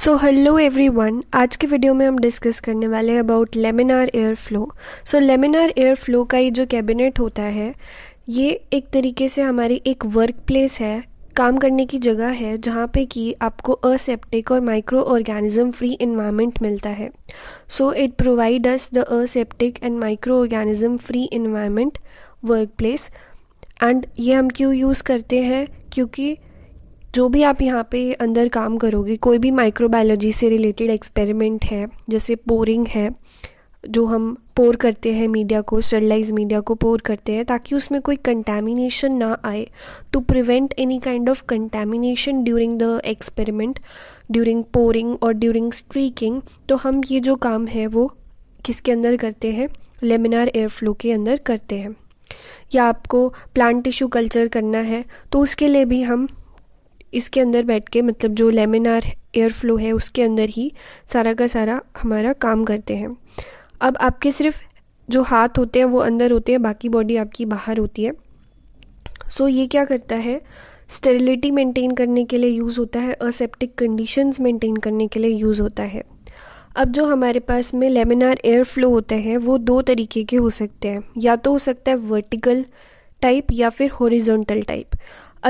so hello everyone आज के video में हम डिस्कस करने वाले हैं about laminar air flow so laminar air flow का ये जो कैबिनेट होता है ये एक तरीके से हमारी एक वर्क प्लेस है काम करने की जगह है जहाँ पे कि आपको असेप्टिक और माइक्रो ऑर्गेनिज्म फ्री इन्वायरमेंट मिलता है so it provide us the aseptic and microorganism free environment work place and ये हम क्यों यूज़ करते हैं क्योंकि जो भी आप यहाँ पे अंदर काम करोगे कोई भी माइक्रोबायोलॉजी से रिलेटेड एक्सपेरिमेंट है जैसे पोरिंग है जो हम पोर करते हैं मीडिया को स्टरलाइज मीडिया को पोर करते हैं ताकि उसमें कोई कंटेमिनेशन ना आए to prevent any kind of contamination during the experiment during pouring और ड्यूरिंग स्ट्रीकिंग तो हम ये जो काम है वो किसके अंदर करते हैं लेमिनार एयर फ्लो के अंदर करते हैं या आपको प्लांट टिश्यू कल्चर करना है तो उसके लिए भी हम इसके अंदर बैठ के मतलब जो लेमिनार एयर फ्लो है उसके अंदर ही सारा का सारा हमारा काम करते हैं अब आपके सिर्फ जो हाथ होते हैं वो अंदर होते हैं बाकी बॉडी आपकी बाहर होती है सो so, ये क्या करता है स्टेरिलिटी मेंटेन करने के लिए यूज़ होता है असेप्टिक कंडीशंस मेंटेन करने के लिए यूज़ होता है अब जो हमारे पास में लेमिनार एयर फ्लो होते हैं वो दो तरीके के हो सकते हैं या तो हो सकता है वर्टिकल टाइप या फिर हॉरिजॉन्टल टाइप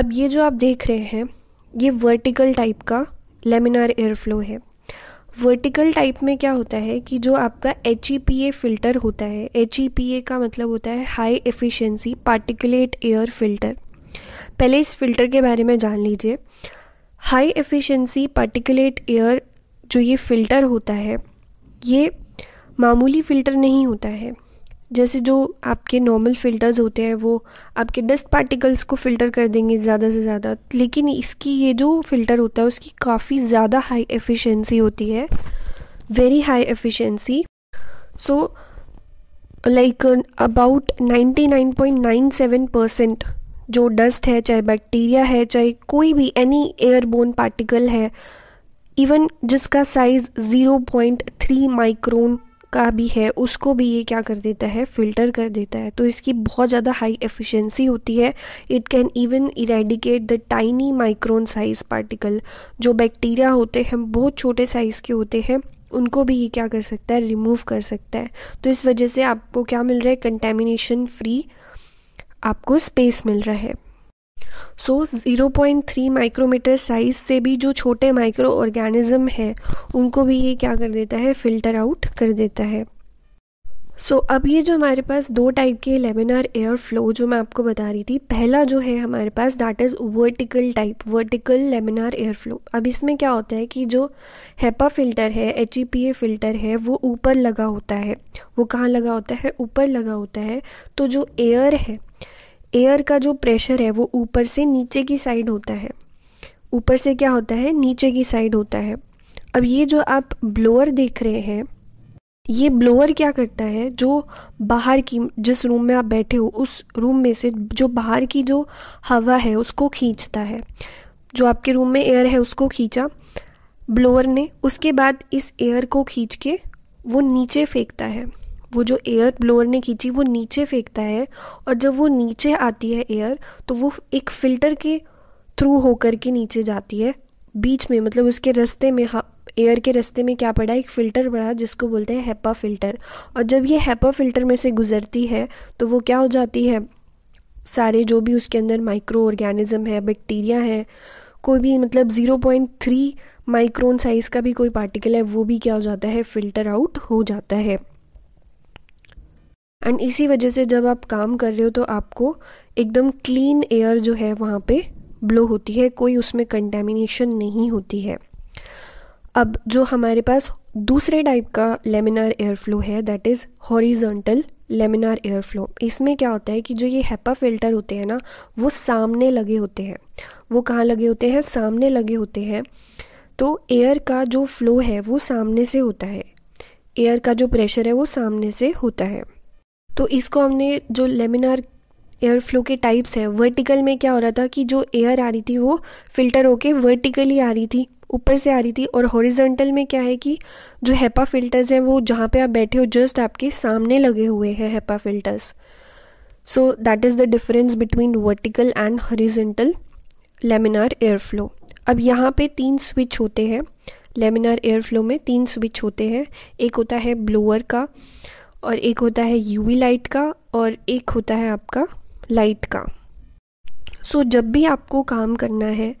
अब ये जो आप देख रहे हैं ये वर्टिकल टाइप का लेमिनार एयर फ्लो है वर्टिकल टाइप में क्या होता है कि जो आपका H E P A filter होता है एच ई पी ए का मतलब होता है high efficiency particulate air filter पहले इस फिल्टर के बारे में जान लीजिए हाई एफिशिएंसी पार्टिकुलेट एयर जो ये फ़िल्टर होता है ये मामूली फ़िल्टर नहीं होता है जैसे जो आपके नॉर्मल फ़िल्टर्स होते हैं वो आपके डस्ट पार्टिकल्स को फ़िल्टर कर देंगे ज़्यादा से ज़्यादा लेकिन इसकी ये जो फ़िल्टर होता है उसकी काफ़ी ज़्यादा हाई एफिशिएंसी होती है very high efficiency so like about 99.97 percent जो डस्ट है चाहे बैक्टीरिया है चाहे कोई भी एनी एयरबोन पार्टिकल है इवन जिसका साइज़ 0.3 माइक्रोन का भी है उसको भी ये क्या कर देता है फिल्टर कर देता है तो इसकी बहुत ज़्यादा हाई एफिशिएंसी होती है it can even eradicate the tiny micron size particle जो बैक्टीरिया होते हैं बहुत छोटे साइज़ के होते हैं उनको भी ये क्या कर सकता है रिमूव कर सकता है तो इस वजह से आपको क्या मिल रहा है कंटेमिनेशन फ्री आपको स्पेस मिल रहा है so zero point three micrometre size से भी जो छोटे माइक्रो ऑर्गेनिज्म हैं उनको भी ये क्या कर देता है फ़िल्टर आउट कर देता है सो so, अब ये जो हमारे पास दो टाइप के लेमिनार एयर फ्लो जो मैं आपको बता रही थी पहला जो है हमारे पास that is vertical type vertical laminar air flow अब इसमें क्या होता है कि जो हैपा फिल्टर है एच फिल्टर e है वो ऊपर लगा होता है वो कहाँ लगा होता है ऊपर लगा होता है तो जो एयर है एयर का जो प्रेशर है वो ऊपर से नीचे की साइड होता है ऊपर से क्या होता है नीचे की साइड होता है अब ये जो आप ब्लोअर देख रहे हैं ये ब्लोअर क्या करता है जो बाहर की जिस रूम में आप बैठे हो उस रूम में से जो बाहर की जो हवा है उसको खींचता है जो आपके रूम में एयर है उसको खींचा ब्लोअर ने उसके बाद इस एयर को खींच के वो नीचे फेंकता है वो जो एयर ब्लोअर ने खींची वो नीचे फेंकता है और जब वो नीचे आती है एयर तो वो एक फ़िल्टर के थ्रू होकर के नीचे जाती है बीच में मतलब उसके रास्ते में एयर हाँ, के रास्ते में क्या पड़ा एक फ़िल्टर पड़ा जिसको बोलते हैं हैप्पा फ़िल्टर और जब ये हैप्पा फ़िल्टर में से गुजरती है तो वो क्या हो जाती है सारे जो भी उसके अंदर माइक्रो ऑर्गेनिज़म है बैक्टीरिया है कोई भी मतलब zero point three micron size का भी कोई पार्टिकल है वो भी क्या हो जाता है फ़िल्टर आउट हो जाता है एंड इसी वजह से जब आप काम कर रहे हो तो आपको एकदम क्लीन एयर जो है वहाँ पे ब्लो होती है कोई उसमें कंटेमिनेशन नहीं होती है अब जो हमारे पास दूसरे टाइप का लेमिनार एयर फ्लो है that is horizontal laminar air flow इसमें क्या होता है कि जो ये हैप्पा फिल्टर होते हैं ना वो सामने लगे होते हैं वो कहाँ लगे होते हैं सामने लगे होते हैं तो एयर का जो फ्लो है वो सामने से होता है एयर का जो प्रेशर है वो सामने से होता है तो इसको हमने जो लेमिनार एयर फ्लो के टाइप्स हैं वर्टिकल में क्या हो रहा था कि जो एयर आ रही थी वो फिल्टर होके वर्टिकली आ रही थी ऊपर से आ रही थी और हॉरिजेंटल में क्या है कि जो हेपा फिल्टर्स हैं वो जहाँ पे आप बैठे हो जस्ट आपके सामने लगे हुए हैं HEPA filters so that is the difference between vertical and horizontal laminar air flow अब यहाँ पे तीन स्विच होते हैं लेमिनार एयर फ्लो में तीन स्विच होते हैं एक होता है ब्लोअर का और एक होता है यूवी लाइट का और एक होता है आपका लाइट का सो so, जब भी आपको काम करना है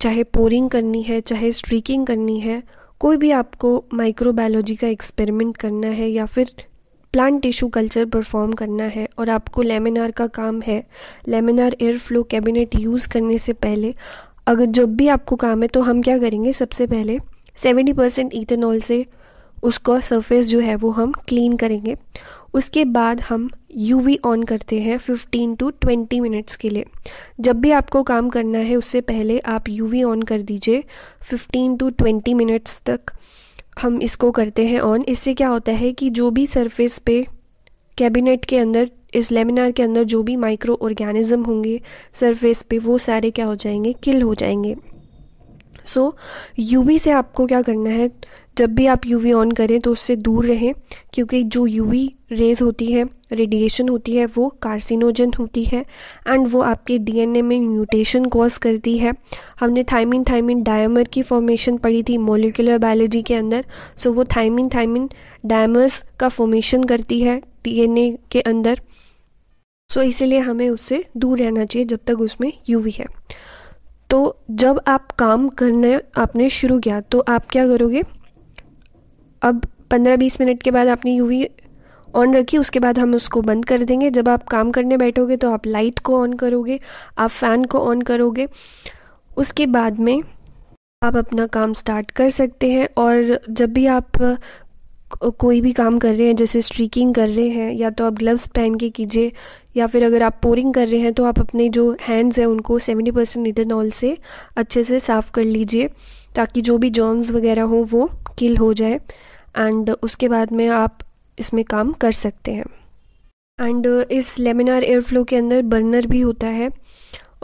चाहे पोरिंग करनी है चाहे स्ट्रीकिंग करनी है कोई भी आपको माइक्रोबायोलॉजी का एक्सपेरिमेंट करना है या फिर प्लांट टिश्यू कल्चर परफॉर्म करना है और आपको लेमिनार का काम है laminar air flow cabinet use करने से पहले अगर जब भी आपको काम है तो हम क्या करेंगे सबसे पहले सेवेंटी परसेंट इथेनॉल से उसका सरफेस जो है वो हम क्लीन करेंगे उसके बाद हम यूवी ऑन करते हैं 15 टू 20 मिनट्स के लिए जब भी आपको काम करना है उससे पहले आप यूवी ऑन कर दीजिए 15 टू 20 मिनट्स तक हम इसको करते हैं ऑन इससे क्या होता है कि जो भी सरफेस पे कैबिनेट के अंदर इस लेमिनार के अंदर जो भी माइक्रो ऑर्गेनिज्म होंगे सरफेस पे वो सारे क्या हो जाएंगे किल हो जाएंगे सो so, यूवी से आपको क्या करना है जब भी आप यूवी ऑन करें तो उससे दूर रहें क्योंकि जो यूवी रेज होती है रेडिएशन होती है वो कार्सिनोजन होती है एंड वो आपके डीएनए में म्यूटेशन कॉज करती है हमने थाइमिन थाइमिन डायमर की फॉर्मेशन पढ़ी थी मोलिकुलर बायोलॉजी के अंदर सो वो थाइमिन थाइमिन डायमर्स का फॉर्मेशन करती है डीएनए के अंदर सो so, इसीलिए हमें उससे दूर रहना चाहिए जब तक उसमें यूवी है तो जब आप काम करना आपने शुरू किया तो आप क्या करोगे अब 15-20 मिनट के बाद आपने यूवी ऑन रखी उसके बाद हम उसको बंद कर देंगे जब आप काम करने बैठोगे तो आप लाइट को ऑन करोगे आप फ़ैन को ऑन करोगे उसके बाद में आप अपना काम स्टार्ट कर सकते हैं और जब भी आप कोई भी काम कर रहे हैं जैसे स्ट्रीकिंग कर रहे हैं या तो आप ग्लव्स पहन के कीजिए या फिर अगर आप पोरिंग कर रहे हैं तो आप अपने जो हैंड्स हैं उनको 70 परसेंट इथेनॉल से अच्छे से साफ़ कर लीजिए ताकि जो भी जर्म्स वगैरह हों वो किल हो जाए एंड उसके बाद में आप इसमें काम कर सकते हैं एंड इस लेमिनार एयर फ्लो के अंदर बर्नर भी होता है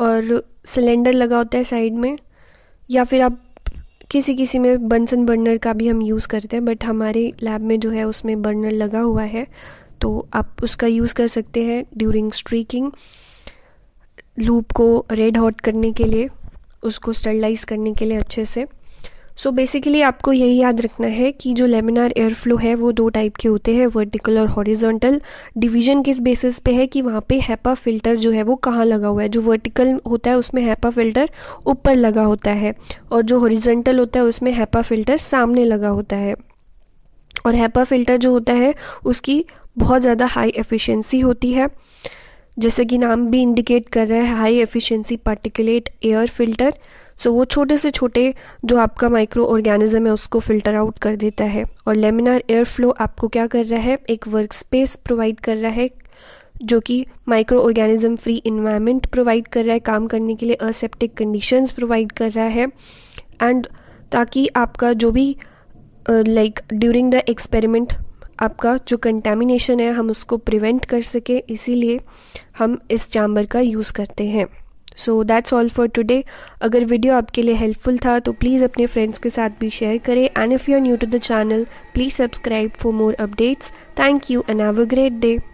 और सिलेंडर लगा होता है साइड में या फिर आप किसी किसी में बंसन बर्नर का भी हम यूज़ करते हैं बट हमारे लैब में जो है उसमें बर्नर लगा हुआ है तो आप उसका यूज़ कर सकते हैं ड्यूरिंग स्ट्रीकिंग लूप को रेड हॉट करने के लिए उसको स्टरलाइज करने के लिए अच्छे से सो so बेसिकली आपको यही याद रखना है कि जो लेमिनार एयर फ्लो है वो दो टाइप के होते हैं वर्टिकल और हॉरिजॉन्टल डिवीजन किस बेसिस पे है कि वहाँ पे हैपा फिल्टर जो है वो कहाँ लगा हुआ है जो वर्टिकल होता है उसमें हैपा फिल्टर ऊपर लगा होता है और जो हॉरिजॉन्टल होता है उसमें हैपा फिल्टर सामने लगा होता है और हैपा फिल्टर जो होता है उसकी बहुत ज़्यादा हाई एफिशिएंसी होती है जैसे कि नाम भी इंडिकेट कर रहा है high efficiency particulate air filter so so, वो छोटे से छोटे जो आपका माइक्रो ऑर्गेनिज्म है उसको फिल्टर आउट कर देता है और लेमिनार एयर फ्लो आपको क्या कर रहा है एक वर्क स्पेस प्रोवाइड कर रहा है जो कि microorganism free environment provide कर रहा है काम करने के लिए असेप्टिक कंडीशंस प्रोवाइड कर रहा है एंड ताकि आपका जो भी लाइक ड्यूरिंग द एक्सपेरिमेंट आपका जो कंटेमिनेशन है हम उसको प्रिवेंट कर सकें इसीलिए हम इस चैम्बर का यूज़ करते हैं so that's all for today अगर वीडियो आपके लिए हेल्पफुल था तो प्लीज़ अपने फ्रेंड्स के साथ भी शेयर करें and if you are new to the channel please subscribe for more updates thank you and have a great day